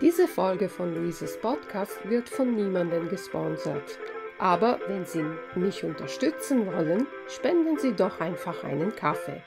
Diese Folge von Luises Podcast wird von niemandem gesponsert. Aber wenn Sie mich unterstützen wollen, spenden Sie doch einfach einen Kaffee.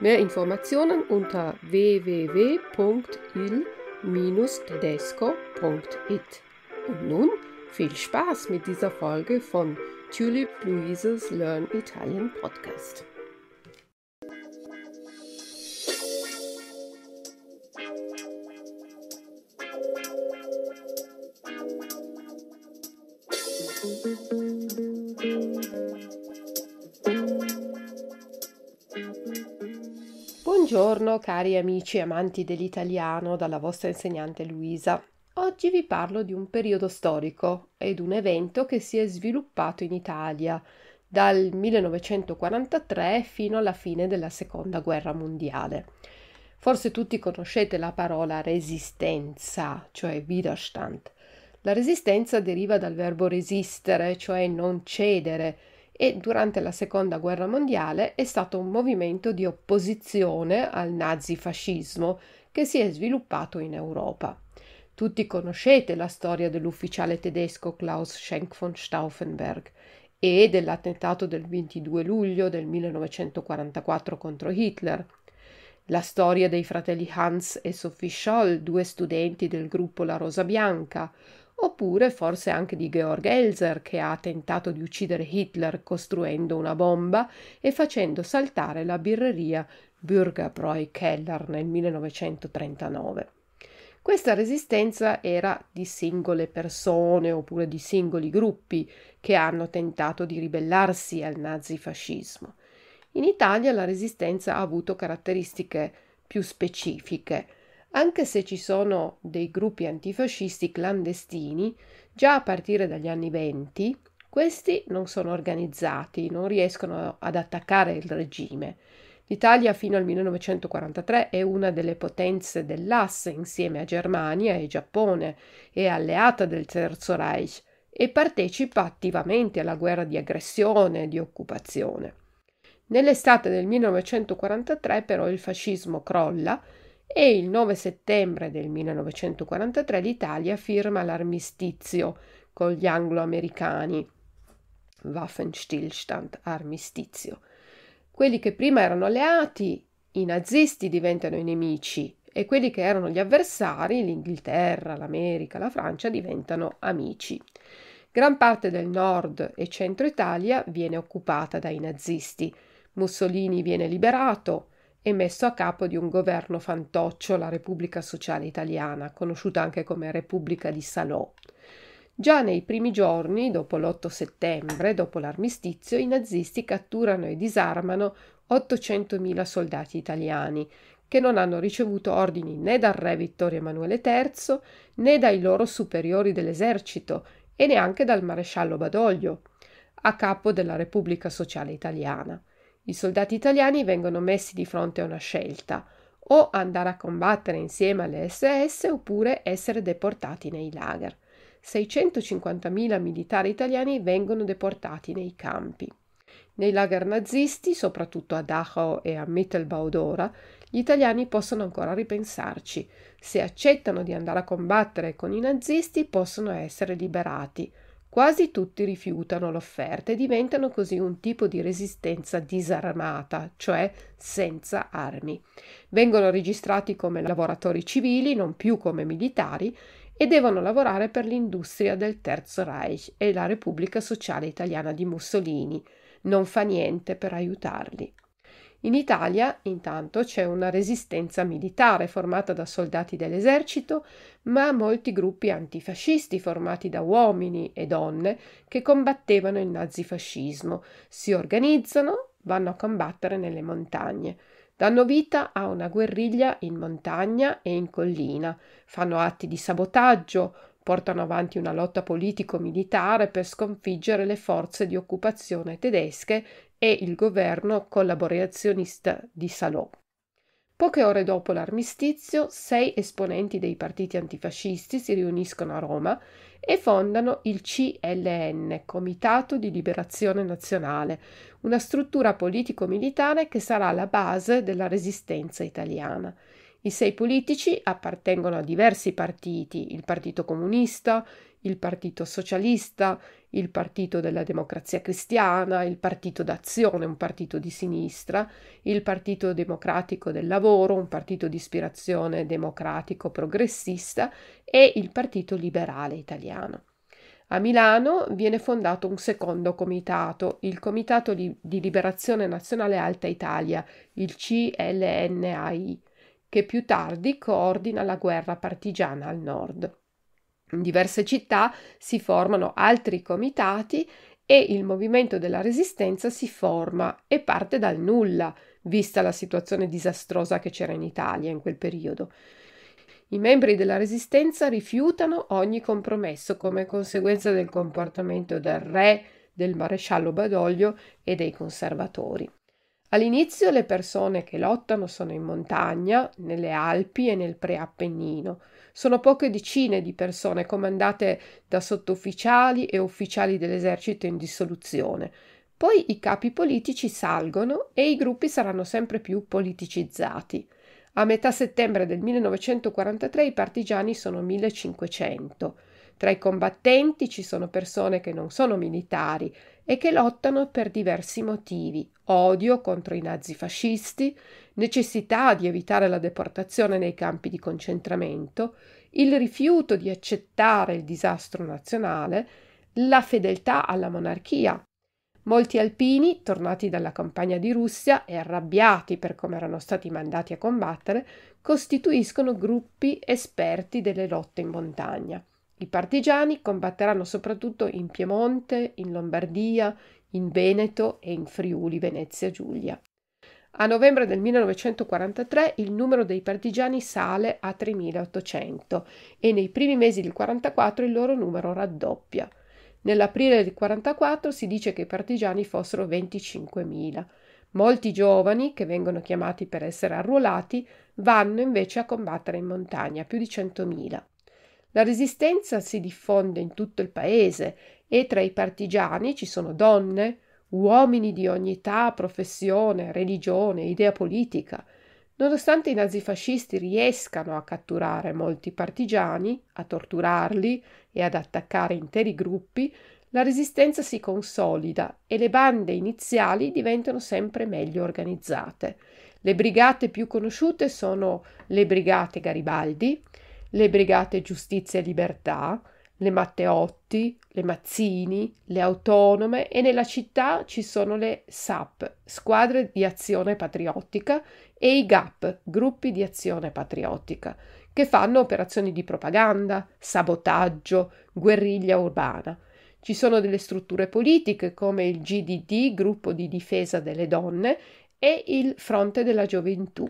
Mehr Informationen unter www.il-tedesco.it. Und nun viel Spaß mit dieser Folge von Tulip Luises Learn Italian Podcast. Buongiorno cari amici e amanti dell'italiano dalla vostra insegnante Luisa. Oggi vi parlo di un periodo storico ed un evento che si è sviluppato in Italia dal 1943 fino alla fine della Seconda Guerra Mondiale. Forse tutti conoscete la parola resistenza, cioè Widerstand. La resistenza deriva dal verbo resistere, cioè non cedere, e durante la seconda guerra mondiale è stato un movimento di opposizione al nazifascismo che si è sviluppato in Europa. Tutti conoscete la storia dell'ufficiale tedesco Klaus Schenk von Stauffenberg e dell'attentato del 22 luglio del 1944 contro Hitler, la storia dei fratelli Hans e Sophie Scholl, due studenti del gruppo La Rosa Bianca, oppure forse anche di Georg Elser che ha tentato di uccidere Hitler costruendo una bomba e facendo saltare la birreria Bürgerbräu Keller nel 1939. Questa resistenza era di singole persone oppure di singoli gruppi che hanno tentato di ribellarsi al nazifascismo. In Italia la resistenza ha avuto caratteristiche più specifiche anche se ci sono dei gruppi antifascisti clandestini, già a partire dagli anni venti, questi non sono organizzati, non riescono ad attaccare il regime. L'Italia fino al 1943 è una delle potenze dell'asse insieme a Germania e Giappone, è alleata del Terzo Reich e partecipa attivamente alla guerra di aggressione e di occupazione. Nell'estate del 1943 però il fascismo crolla e il 9 settembre del 1943 l'Italia firma l'armistizio con gli anglo-americani, Waffenstillstand, armistizio. Quelli che prima erano alleati, i nazisti diventano i nemici e quelli che erano gli avversari, l'Inghilterra, l'America, la Francia, diventano amici. Gran parte del nord e centro Italia viene occupata dai nazisti. Mussolini viene liberato, e messo a capo di un governo fantoccio, la Repubblica Sociale Italiana, conosciuta anche come Repubblica di Salò. Già nei primi giorni, dopo l'8 settembre, dopo l'armistizio, i nazisti catturano e disarmano 800.000 soldati italiani, che non hanno ricevuto ordini né dal re Vittorio Emanuele III né dai loro superiori dell'esercito e neanche dal maresciallo Badoglio, a capo della Repubblica Sociale Italiana. I soldati italiani vengono messi di fronte a una scelta, o andare a combattere insieme alle SS oppure essere deportati nei lager. 650.000 militari italiani vengono deportati nei campi. Nei lager nazisti, soprattutto a Dachau e a Mittelbau ora, gli italiani possono ancora ripensarci. Se accettano di andare a combattere con i nazisti, possono essere liberati, Quasi tutti rifiutano l'offerta e diventano così un tipo di resistenza disarmata, cioè senza armi. Vengono registrati come lavoratori civili, non più come militari, e devono lavorare per l'industria del Terzo Reich e la Repubblica Sociale Italiana di Mussolini. Non fa niente per aiutarli. In Italia, intanto, c'è una resistenza militare formata da soldati dell'esercito, ma molti gruppi antifascisti formati da uomini e donne che combattevano il nazifascismo si organizzano, vanno a combattere nelle montagne. Danno vita a una guerriglia in montagna e in collina, fanno atti di sabotaggio, portano avanti una lotta politico-militare per sconfiggere le forze di occupazione tedesche e il governo collaborazionista di Salò. Poche ore dopo l'armistizio, sei esponenti dei partiti antifascisti si riuniscono a Roma e fondano il CLN, Comitato di Liberazione Nazionale, una struttura politico-militare che sarà la base della resistenza italiana. I sei politici appartengono a diversi partiti, il Partito Comunista, il Partito Socialista, il Partito della Democrazia Cristiana, il Partito d'Azione, un partito di sinistra, il Partito Democratico del Lavoro, un partito di ispirazione democratico progressista e il Partito Liberale Italiano. A Milano viene fondato un secondo comitato, il Comitato di Liberazione Nazionale Alta Italia, il CLNAI, che più tardi coordina la guerra partigiana al nord. In diverse città si formano altri comitati e il movimento della resistenza si forma e parte dal nulla, vista la situazione disastrosa che c'era in Italia in quel periodo. I membri della resistenza rifiutano ogni compromesso come conseguenza del comportamento del re, del maresciallo Badoglio e dei conservatori. All'inizio le persone che lottano sono in montagna, nelle Alpi e nel preappennino. Sono poche decine di persone comandate da sottufficiali e ufficiali dell'esercito in dissoluzione. Poi i capi politici salgono e i gruppi saranno sempre più politicizzati. A metà settembre del 1943 i partigiani sono 1500. Tra i combattenti ci sono persone che non sono militari e che lottano per diversi motivi, odio contro i nazifascisti, necessità di evitare la deportazione nei campi di concentramento, il rifiuto di accettare il disastro nazionale, la fedeltà alla monarchia. Molti alpini, tornati dalla campagna di Russia e arrabbiati per come erano stati mandati a combattere, costituiscono gruppi esperti delle lotte in montagna. I partigiani combatteranno soprattutto in Piemonte, in Lombardia, in Veneto e in Friuli, Venezia Giulia. A novembre del 1943 il numero dei partigiani sale a 3.800 e nei primi mesi del 1944 il loro numero raddoppia. Nell'aprile del 1944 si dice che i partigiani fossero 25.000. Molti giovani, che vengono chiamati per essere arruolati, vanno invece a combattere in montagna, più di 100.000. La resistenza si diffonde in tutto il paese e tra i partigiani ci sono donne, uomini di ogni età, professione, religione, idea politica. Nonostante i nazifascisti riescano a catturare molti partigiani, a torturarli e ad attaccare interi gruppi, la resistenza si consolida e le bande iniziali diventano sempre meglio organizzate. Le brigate più conosciute sono le brigate Garibaldi, le Brigate Giustizia e Libertà, le Matteotti, le Mazzini, le Autonome e nella città ci sono le SAP, Squadre di Azione Patriottica, e i GAP, Gruppi di Azione Patriottica, che fanno operazioni di propaganda, sabotaggio, guerriglia urbana. Ci sono delle strutture politiche come il GDD, Gruppo di Difesa delle Donne, e il Fronte della Gioventù,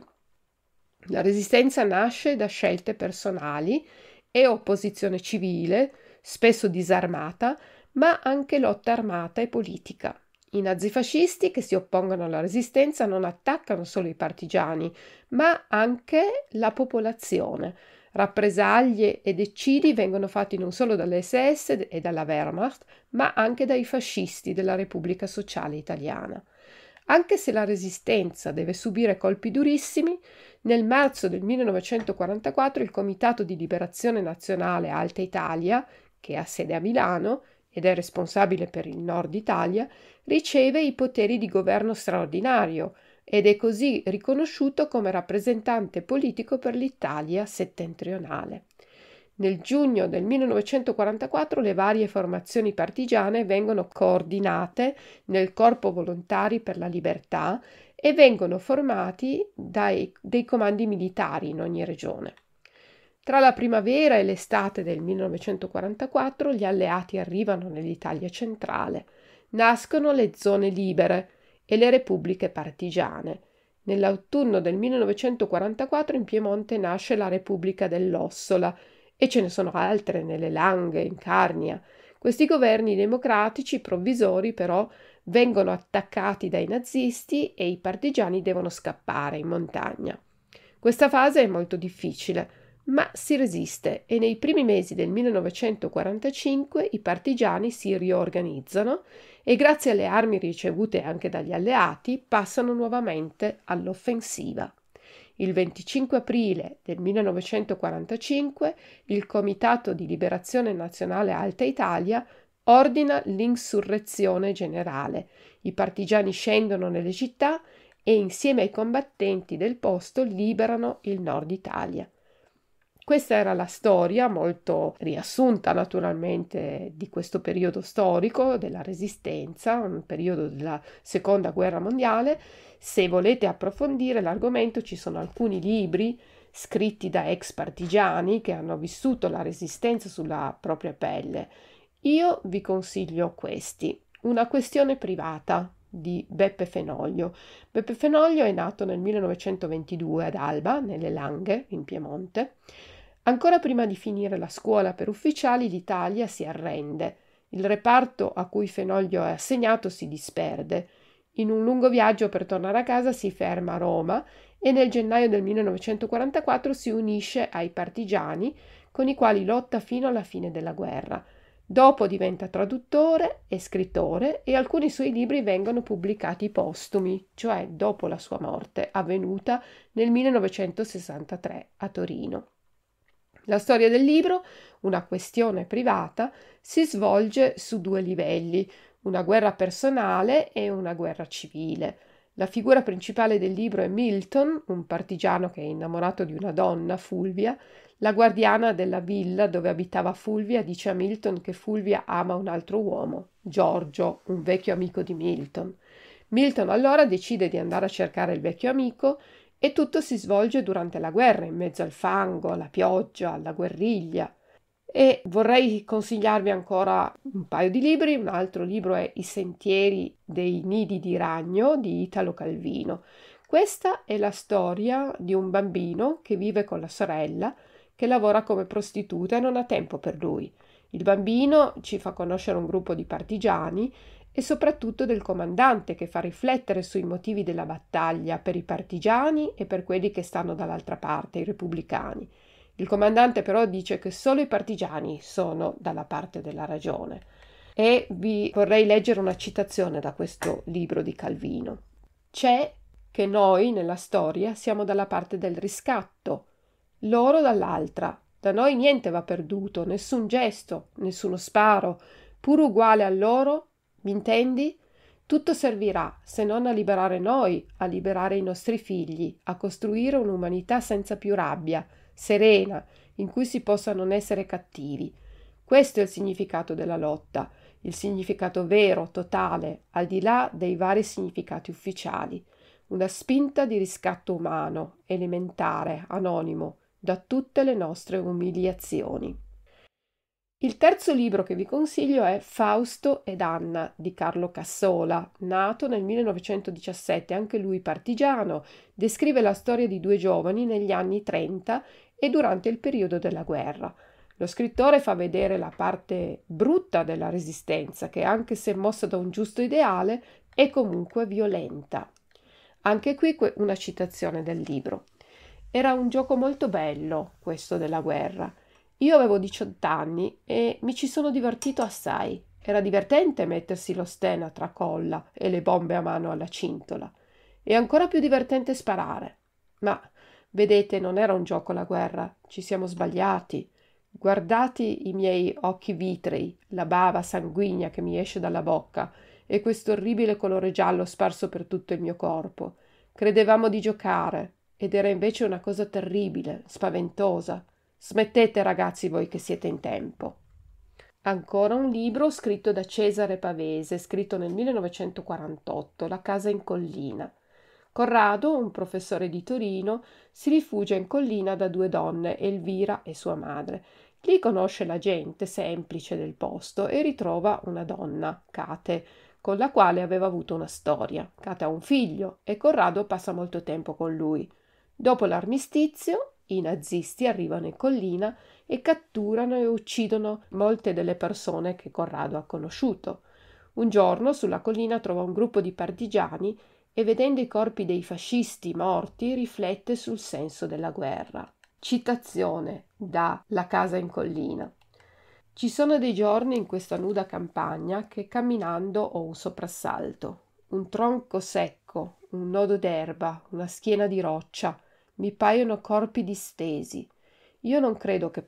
la resistenza nasce da scelte personali e opposizione civile, spesso disarmata, ma anche lotta armata e politica. I nazifascisti che si oppongono alla resistenza non attaccano solo i partigiani, ma anche la popolazione. Rappresaglie ed eccidi vengono fatti non solo dall'SS e dalla Wehrmacht, ma anche dai fascisti della Repubblica Sociale Italiana. Anche se la resistenza deve subire colpi durissimi, nel marzo del 1944 il Comitato di Liberazione Nazionale Alta Italia, che ha sede a Milano ed è responsabile per il nord Italia, riceve i poteri di governo straordinario ed è così riconosciuto come rappresentante politico per l'Italia settentrionale. Nel giugno del 1944 le varie formazioni partigiane vengono coordinate nel Corpo Volontari per la Libertà e vengono formati dai, dei comandi militari in ogni regione. Tra la primavera e l'estate del 1944 gli alleati arrivano nell'Italia centrale, nascono le zone libere e le repubbliche partigiane. Nell'autunno del 1944 in Piemonte nasce la Repubblica dell'Ossola e ce ne sono altre nelle Langhe, in Carnia. Questi governi democratici provvisori però vengono attaccati dai nazisti e i partigiani devono scappare in montagna. Questa fase è molto difficile, ma si resiste e nei primi mesi del 1945 i partigiani si riorganizzano e grazie alle armi ricevute anche dagli alleati passano nuovamente all'offensiva. Il 25 aprile del 1945 il Comitato di Liberazione Nazionale Alta Italia ordina l'insurrezione generale. I partigiani scendono nelle città e insieme ai combattenti del posto liberano il nord Italia. Questa era la storia, molto riassunta naturalmente, di questo periodo storico della Resistenza, un periodo della Seconda Guerra Mondiale. Se volete approfondire l'argomento ci sono alcuni libri scritti da ex partigiani che hanno vissuto la Resistenza sulla propria pelle io vi consiglio questi. Una questione privata di Beppe Fenoglio. Beppe Fenoglio è nato nel 1922 ad Alba, nelle Langhe, in Piemonte. Ancora prima di finire la scuola per ufficiali, l'Italia si arrende. Il reparto a cui Fenoglio è assegnato si disperde. In un lungo viaggio per tornare a casa si ferma a Roma e nel gennaio del 1944 si unisce ai partigiani con i quali lotta fino alla fine della guerra. Dopo diventa traduttore e scrittore e alcuni suoi libri vengono pubblicati postumi, cioè dopo la sua morte, avvenuta nel 1963 a Torino. La storia del libro, una questione privata, si svolge su due livelli, una guerra personale e una guerra civile. La figura principale del libro è Milton, un partigiano che è innamorato di una donna, Fulvia, la guardiana della villa dove abitava Fulvia dice a Milton che Fulvia ama un altro uomo, Giorgio, un vecchio amico di Milton. Milton allora decide di andare a cercare il vecchio amico e tutto si svolge durante la guerra, in mezzo al fango, alla pioggia, alla guerriglia. E vorrei consigliarvi ancora un paio di libri, un altro libro è I sentieri dei nidi di ragno di Italo Calvino. Questa è la storia di un bambino che vive con la sorella che lavora come prostituta e non ha tempo per lui. Il bambino ci fa conoscere un gruppo di partigiani e soprattutto del comandante che fa riflettere sui motivi della battaglia per i partigiani e per quelli che stanno dall'altra parte, i repubblicani. Il comandante però dice che solo i partigiani sono dalla parte della ragione. E vi vorrei leggere una citazione da questo libro di Calvino. C'è che noi nella storia siamo dalla parte del riscatto, loro dall'altra. Da noi niente va perduto, nessun gesto, nessuno sparo, pur uguale a loro, mi intendi? Tutto servirà, se non a liberare noi, a liberare i nostri figli, a costruire un'umanità senza più rabbia, serena, in cui si possa non essere cattivi. Questo è il significato della lotta, il significato vero, totale, al di là dei vari significati ufficiali. Una spinta di riscatto umano, elementare, anonimo, da tutte le nostre umiliazioni. Il terzo libro che vi consiglio è Fausto ed Anna di Carlo Cassola, nato nel 1917, anche lui partigiano, descrive la storia di due giovani negli anni 30 e durante il periodo della guerra. Lo scrittore fa vedere la parte brutta della resistenza, che anche se mossa da un giusto ideale, è comunque violenta. Anche qui una citazione del libro. Era un gioco molto bello, questo della guerra. Io avevo 18 anni e mi ci sono divertito assai. Era divertente mettersi lo stena tra colla e le bombe a mano alla cintola. E ancora più divertente sparare. Ma, vedete, non era un gioco la guerra. Ci siamo sbagliati. Guardate i miei occhi vitrei, la bava sanguigna che mi esce dalla bocca e questo orribile colore giallo sparso per tutto il mio corpo. Credevamo di giocare, ed era invece una cosa terribile, spaventosa. Smettete ragazzi voi che siete in tempo. Ancora un libro scritto da Cesare Pavese, scritto nel 1948, La casa in collina. Corrado, un professore di Torino, si rifugia in collina da due donne, Elvira e sua madre. Lì conosce la gente semplice del posto e ritrova una donna, Cate, con la quale aveva avuto una storia. Cate ha un figlio e Corrado passa molto tempo con lui. Dopo l'armistizio, i nazisti arrivano in collina e catturano e uccidono molte delle persone che Corrado ha conosciuto. Un giorno sulla collina trova un gruppo di partigiani e vedendo i corpi dei fascisti morti riflette sul senso della guerra. Citazione da La casa in collina. Ci sono dei giorni in questa nuda campagna che camminando ho un soprassalto, un tronco secco, un nodo d'erba, una schiena di roccia, mi paiono corpi distesi io non credo che